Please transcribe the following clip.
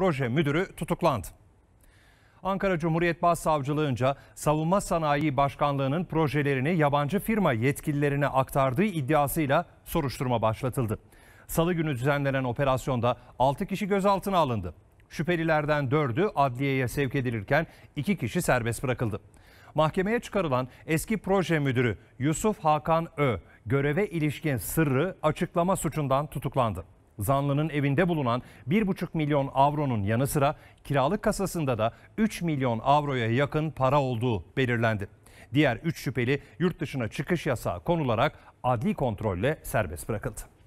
proje müdürü tutuklandı. Ankara Cumhuriyet Başsavcılığınca Savunma Sanayi Başkanlığı'nın projelerini yabancı firma yetkililerine aktardığı iddiasıyla soruşturma başlatıldı. Salı günü düzenlenen operasyonda 6 kişi gözaltına alındı. Şüphelilerden 4'ü adliyeye sevk edilirken 2 kişi serbest bırakıldı. Mahkemeye çıkarılan eski proje müdürü Yusuf Hakan Ö, göreve ilişkin sırrı açıklama suçundan tutuklandı zanlının evinde bulunan 1,5 milyon avronun yanı sıra kiralık kasasında da 3 milyon avroya yakın para olduğu belirlendi. Diğer 3 şüpheli yurt dışına çıkış yasağı konularak adli kontrolle serbest bırakıldı.